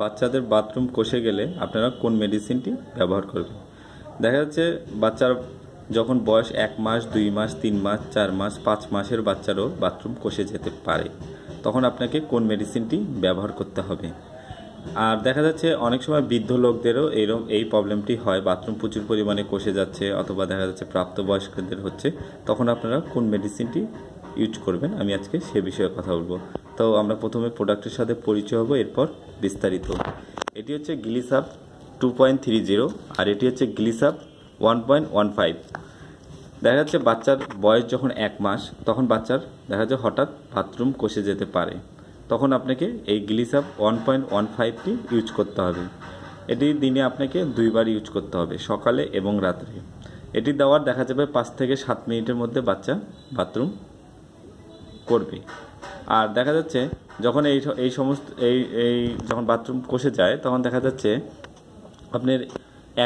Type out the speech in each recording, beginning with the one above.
বাচ্চাদের বাথরুম কষে গেলে আপনারা কোন মেডিসিনটি ব্যবহার করবেন দেখা যাচ্ছে বাচ্চার যখন বয়স এক মাস দুই মাস তিন মাস চার মাস পাঁচ মাসের বাচ্চারও বাথরুম কষে যেতে পারে তখন আপনাকে কোন মেডিসিনটি ব্যবহার করতে হবে আর দেখা যাচ্ছে অনেক সময় বৃদ্ধ লোকদেরও এইরকম এই প্রবলেমটি হয় বাথরুম প্রচুর পরিমাণে কষে যাচ্ছে অথবা দেখা যাচ্ছে প্রাপ্তবয়স্কদের হচ্ছে তখন আপনারা কোন মেডিসিনটি ইউজ করবেন আমি আজকে সে বিষয়ে কথা বলবো তো আমরা প্রথমে প্রোডাক্টের সাথে পরিচয় হবো এরপর বিস্তারিত এটি হচ্ছে Glisup two point three zero আর এটি হচ্ছে Glisup one point one five দেখা যাচ্ছে বাচ্চার বয়স যখন এক মাস তখন বাচ্চার দেখা যাচ্ছে হঠাৎ বাথরুম কষে যেতে পারে তখন আপনাকে এই গ্লিসাপ ওয়ান পয়েন্ট ওয়ান ফাইভটি ইউজ করতে হবে এটি দিনে আপনাকে দুইবার ইউজ করতে হবে সকালে এবং রাত্রে এটি দেওয়ার দেখা যাবে পাঁচ থেকে সাত মিনিটের মধ্যে বাচ্চা বাথরুম করবে আর দেখা যাচ্ছে যখন এই এই সমস্ত এই এই যখন বাথরুম কষে যায় তখন দেখা যাচ্ছে আপনার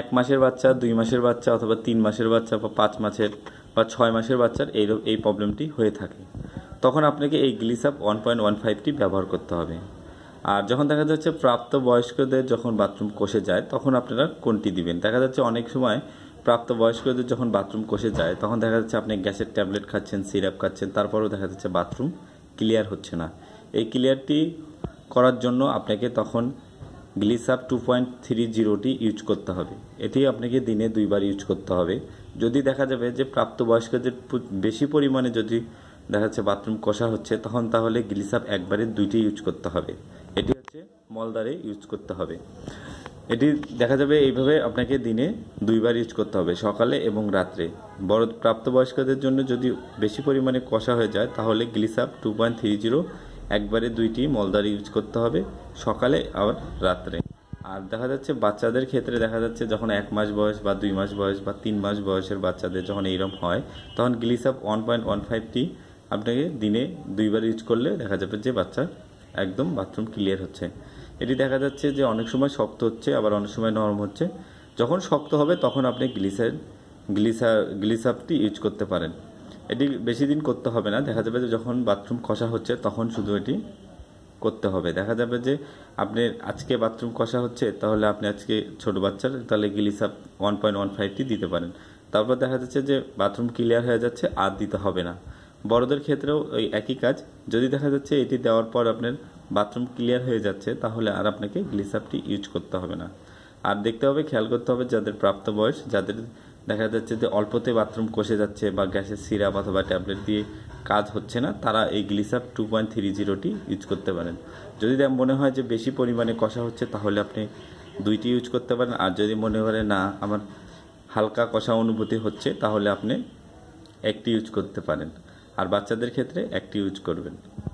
এক মাসের বাচ্চা দুই মাসের বাচ্চা অথবা তিন মাসের বাচ্চা বা পাঁচ মাসের বা ছয় মাসের বাচ্চার এই এই প্রবলেমটি হয়ে থাকে তখন আপনাকে এই গ্লিসাপ ওয়ান পয়েন্ট ওয়ান ফাইভটি ব্যবহার করতে হবে আর যখন দেখা যাচ্ছে প্রাপ্ত বয়স্কদের যখন বাথরুম কষে যায় তখন আপনারা কোনটি দিবেন দেখা যাচ্ছে অনেক সময় প্রাপ্তবয়স্কদের যখন বাথরুম কষে যায় তখন দেখা যাচ্ছে আপনি গ্যাসের ট্যাবলেট খাচ্ছেন সিরাপ খাচ্ছেন তারপরেও দেখা যাচ্ছে বাথরুম ক্লিয়ার হচ্ছে না এই ক্লিয়ারটি করার জন্য আপনাকে তখন গ্লিসাপ টু পয়েন্ট থ্রি জিরোটি ইউজ করতে হবে এটি আপনাকে দিনে দুইবার ইউজ করতে হবে যদি দেখা যাবে যে প্রাপ্তবয়স্কদের বেশি পরিমাণে যদি দেখা যাচ্ছে বাথরুম কষা হচ্ছে তখন তাহলে গ্লিসাপ একবারে দুইটি ইউজ করতে হবে এটি হচ্ছে মলদারে ইউজ করতে হবে এটি দেখা যাবে এইভাবে আপনাকে দিনে দুইবার ইউজ করতে হবে সকালে এবং রাত্রে বড় প্রাপ্তবয়স্কদের জন্য যদি বেশি পরিমাণে কষা হয়ে যায় তাহলে Glisup two point three zero একবারে দুইটি মলদার ইউজ করতে হবে সকালে আর রাত্রে আর দেখা যাচ্ছে বাচ্চাদের ক্ষেত্রে দেখা যাচ্ছে যখন এক মাস বয়স বা দুই মাস বয়স বা তিন মাস বয়সের বাচ্চাদের যখন এইরকম হয় তখন গ্লিসাপ ওয়ান পয়েন্ট ওয়ান ফাইভটি আপনাকে দিনে দুইবার ইউজ করলে দেখা যাবে যে বাচ্চা একদম বাথরুম ক্লিয়ার হচ্ছে এটি দেখা যাচ্ছে যে অনেক সময় শক্ত হচ্ছে আবার অনেক সময় নরম হচ্ছে যখন শক্ত হবে তখন আপনি গ্লিসার গ্লিসা গ্লিসাপটি ইউজ করতে পারেন এটি বেশি দিন করতে হবে না দেখা যাবে যে যখন বাথরুম খসা হচ্ছে তখন শুধু এটি করতে হবে দেখা যাবে যে আপনি আজকে বাথরুম কষা হচ্ছে তাহলে আপনি আজকে ছোট বাচ্চার তাহলে গিলিসাপ ওয়ান পয়েন্ট ওয়ান ফাইভটি দিতে পারেন তারপর দেখা যাচ্ছে যে বাথরুম ক্লিয়ার হয়ে যাচ্ছে আর দিতে হবে না বড়দের ক্ষেত্রেও ওই একই কাজ যদি দেখা যাচ্ছে এটি দেওয়ার পর আপনার বাথরুম ক্লিয়ার হয়ে যাচ্ছে তাহলে আর আপনাকে গ্লিসাপটি ইউজ করতে হবে না আর দেখতে হবে খেয়াল করতে হবে যাদের প্রাপ্তবয়স যাদের দেখা যাচ্ছে যে অল্পতে বাথরুম কষে যাচ্ছে বা গ্যাসের সিরাপ অথবা ট্যাবলেট দিয়ে কাজ হচ্ছে না তারা এই গ্লিসাপ টু পয়েন্ট থ্রি জিরোটি ইউজ করতে পারেন যদি মনে হয় যে বেশি পরিমাণে কষা হচ্ছে তাহলে আপনি দুইটি ইউজ করতে পারেন আর যদি মনে করে না আমার হালকা কষা অনুভূতি হচ্ছে তাহলে আপনি একটি ইউজ করতে পারেন আর বাচ্চাদের ক্ষেত্রে একটি ইউজ করবেন